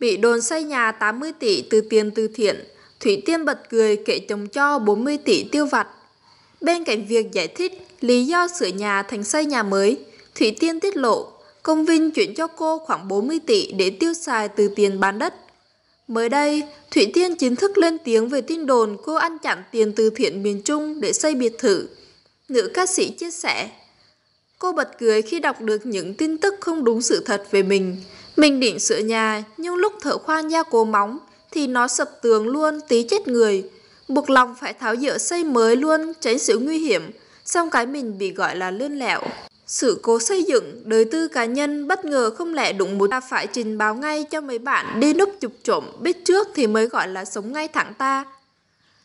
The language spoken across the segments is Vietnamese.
bị đồn xây nhà 80 tỷ từ tiền từ thiện, Thủy Tiên bật cười kể chồng cho 40 tỷ tiêu vặt. Bên cạnh việc giải thích lý do sửa nhà thành xây nhà mới, Thủy Tiên tiết lộ công Vinh chuyển cho cô khoảng 40 tỷ để tiêu xài từ tiền bán đất. Mới đây, Thủy Tiên chính thức lên tiếng về tin đồn cô ăn chặn tiền từ thiện miền Trung để xây biệt thự. Nữ ca sĩ chia sẻ, cô bật cười khi đọc được những tin tức không đúng sự thật về mình, mình định sửa nhà, nhưng lúc thợ khoan gia cố móng thì nó sập tường luôn tí chết người. Buộc lòng phải tháo dỡ xây mới luôn tránh sự nguy hiểm, xong cái mình bị gọi là lươn lẹo. Sự cố xây dựng, đời tư cá nhân bất ngờ không lẽ đụng một ta phải trình báo ngay cho mấy bạn đi núp chụp trộm biết trước thì mới gọi là sống ngay thẳng ta.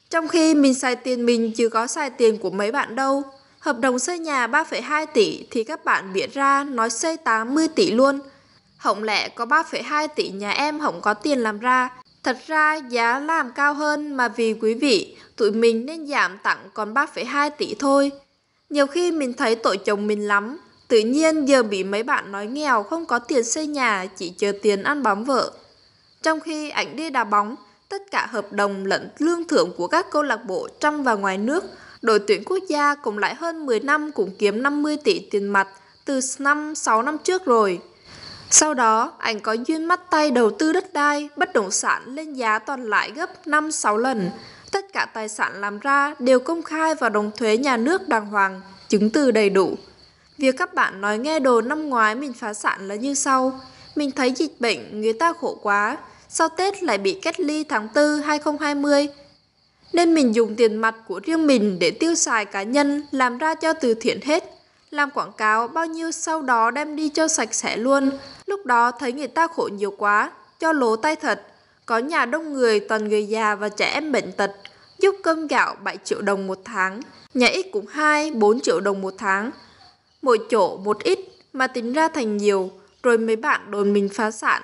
Trong khi mình xài tiền mình chứ có xài tiền của mấy bạn đâu. Hợp đồng xây nhà 3,2 tỷ thì các bạn bịa ra nói xây 80 tỷ luôn – Hổng lẽ có 3,2 tỷ nhà em hổng có tiền làm ra. Thật ra giá làm cao hơn mà vì quý vị, tụi mình nên giảm tặng còn 3,2 tỷ thôi. Nhiều khi mình thấy tội chồng mình lắm, tự nhiên giờ bị mấy bạn nói nghèo không có tiền xây nhà chỉ chờ tiền ăn bóng vợ. Trong khi ảnh đi đá bóng, tất cả hợp đồng lẫn lương thưởng của các câu lạc bộ trong và ngoài nước, đội tuyển quốc gia cũng lại hơn 10 năm cũng kiếm 50 tỷ tiền mặt từ năm 6 năm trước rồi. Sau đó, anh có duyên mắt tay đầu tư đất đai, bất động sản lên giá toàn lãi gấp 5-6 lần. Tất cả tài sản làm ra đều công khai và đóng thuế nhà nước đàng hoàng, chứng từ đầy đủ. Việc các bạn nói nghe đồ năm ngoái mình phá sản là như sau. Mình thấy dịch bệnh người ta khổ quá, sau Tết lại bị cách ly tháng 4 2020. Nên mình dùng tiền mặt của riêng mình để tiêu xài cá nhân làm ra cho từ thiện hết làm quảng cáo bao nhiêu sau đó đem đi cho sạch sẽ luôn. Lúc đó thấy người ta khổ nhiều quá, cho lố tay thật. Có nhà đông người toàn người già và trẻ em bệnh tật, giúp cơm gạo 7 triệu đồng một tháng, nhà ít cũng 2, 4 triệu đồng một tháng. Mỗi chỗ một ít mà tính ra thành nhiều, rồi mấy bạn đồn mình phá sản.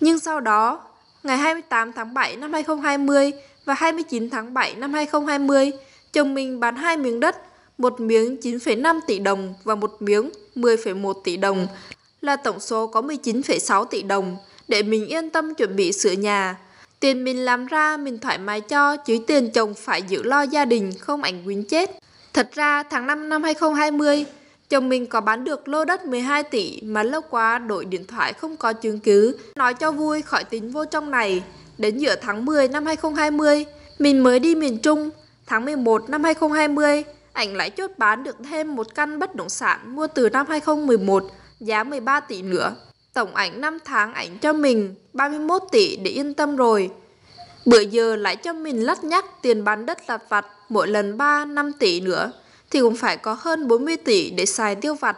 Nhưng sau đó, ngày 28 tháng 7 năm 2020 và 29 tháng 7 năm 2020, chồng mình bán hai miếng đất một miếng 9,5 tỷ đồng và một miếng 10,1 tỷ đồng, là tổng số có 19,6 tỷ đồng, để mình yên tâm chuẩn bị sửa nhà. Tiền mình làm ra mình thoải mái cho, chứ tiền chồng phải giữ lo gia đình không ảnh quyến chết. Thật ra tháng 5 năm 2020, chồng mình có bán được lô đất 12 tỷ mà lâu quá đổi điện thoại không có chứng cứ. Nói cho vui khỏi tính vô trong này. Đến giữa tháng 10 năm 2020, mình mới đi miền Trung. Tháng 11 năm 2020, ảnh lại chốt bán được thêm một căn bất động sản mua từ năm 2011 giá 13 tỷ nữa. Tổng ảnh 5 tháng ảnh cho mình 31 tỷ để yên tâm rồi. Bữa giờ lại cho mình lắt nhắc tiền bán đất lặt vặt mỗi lần 3-5 tỷ nữa thì cũng phải có hơn 40 tỷ để xài tiêu vặt.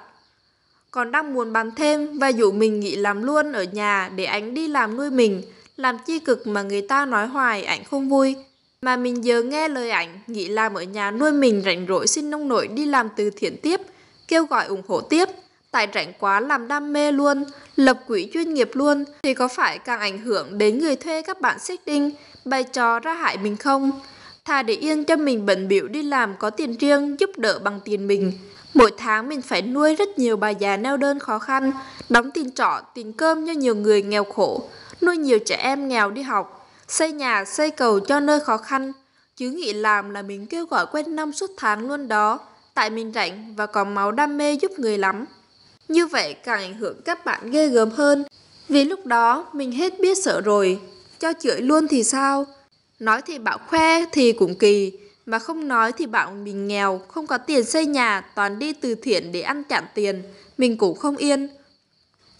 Còn đang muốn bán thêm và dụ mình nghỉ làm luôn ở nhà để ảnh đi làm nuôi mình, làm chi cực mà người ta nói hoài ảnh không vui mà mình giờ nghe lời ảnh, nghĩ làm ở nhà nuôi mình rảnh rỗi xin nông nội đi làm từ thiện tiếp, kêu gọi ủng hộ tiếp. Tại rảnh quá làm đam mê luôn, lập quỹ chuyên nghiệp luôn, thì có phải càng ảnh hưởng đến người thuê các bạn xích đinh, bày trò ra hại mình không? Thà để yên cho mình bận biểu đi làm có tiền riêng giúp đỡ bằng tiền mình. Mỗi tháng mình phải nuôi rất nhiều bà già neo đơn khó khăn, đóng tiền trọ, tiền cơm cho nhiều người nghèo khổ, nuôi nhiều trẻ em nghèo đi học Xây nhà, xây cầu cho nơi khó khăn, chứ nghĩ làm là mình kêu gọi quen năm suốt tháng luôn đó, tại mình rảnh và có máu đam mê giúp người lắm. Như vậy càng ảnh hưởng các bạn ghê gớm hơn, vì lúc đó mình hết biết sợ rồi, cho chửi luôn thì sao? Nói thì bảo khoe thì cũng kỳ, mà không nói thì bảo mình nghèo, không có tiền xây nhà, toàn đi từ thiện để ăn chặn tiền, mình cũng không yên.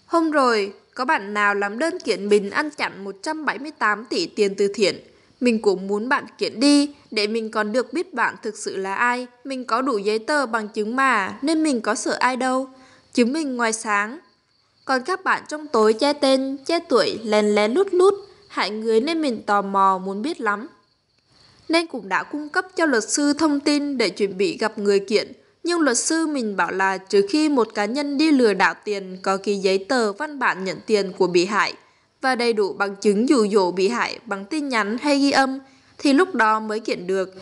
Hôm rồi, có bạn nào làm đơn kiện mình ăn chặn 178 tỷ tiền từ thiện. Mình cũng muốn bạn kiện đi, để mình còn được biết bạn thực sự là ai. Mình có đủ giấy tờ bằng chứng mà, nên mình có sợ ai đâu. Chứng mình ngoài sáng. Còn các bạn trong tối che tên, che tuổi, lén lén lút lút, hại người nên mình tò mò muốn biết lắm. Nên cũng đã cung cấp cho luật sư thông tin để chuẩn bị gặp người kiện. Nhưng luật sư mình bảo là trừ khi một cá nhân đi lừa đảo tiền có ký giấy tờ văn bản nhận tiền của bị hại và đầy đủ bằng chứng dụ dỗ bị hại bằng tin nhắn hay ghi âm thì lúc đó mới kiện được.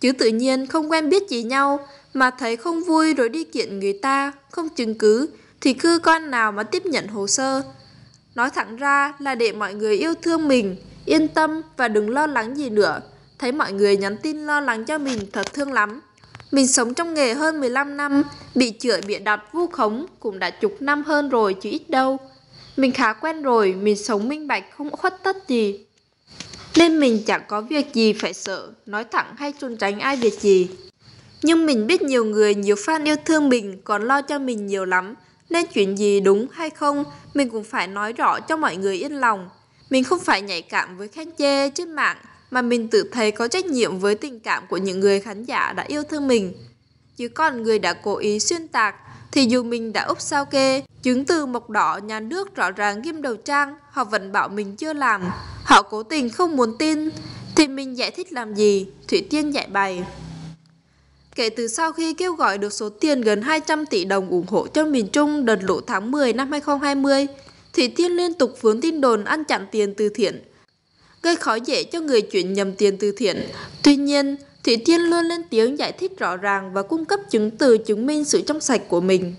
Chứ tự nhiên không quen biết gì nhau mà thấy không vui rồi đi kiện người ta, không chứng cứ thì cư con nào mà tiếp nhận hồ sơ. Nói thẳng ra là để mọi người yêu thương mình, yên tâm và đừng lo lắng gì nữa. Thấy mọi người nhắn tin lo lắng cho mình thật thương lắm. Mình sống trong nghề hơn 15 năm, bị chửi bịa đặt vu khống cũng đã chục năm hơn rồi chứ ít đâu. Mình khá quen rồi, mình sống minh bạch không khuất tất gì. Nên mình chẳng có việc gì phải sợ, nói thẳng hay trốn tránh ai việc gì. Nhưng mình biết nhiều người, nhiều fan yêu thương mình còn lo cho mình nhiều lắm. Nên chuyện gì đúng hay không, mình cũng phải nói rõ cho mọi người yên lòng. Mình không phải nhạy cảm với khen chê trên mạng mà mình tự thấy có trách nhiệm với tình cảm của những người khán giả đã yêu thương mình. Chứ còn người đã cố ý xuyên tạc thì dù mình đã úp sao kê, chứng từ mộc đỏ nhà nước rõ ràng ghim đầu trang, họ vẫn bảo mình chưa làm, họ cố tình không muốn tin, thì mình giải thích làm gì, Thủy Tiên giải bày. Kể từ sau khi kêu gọi được số tiền gần 200 tỷ đồng ủng hộ cho miền Trung đợt lũ tháng 10 năm 2020, Thủy Tiên liên tục vướng tin đồn ăn chặn tiền từ thiện gây khó dễ cho người chuyển nhầm tiền từ thiện. Tuy nhiên, Thủy Tiên luôn lên tiếng giải thích rõ ràng và cung cấp chứng từ chứng minh sự trong sạch của mình.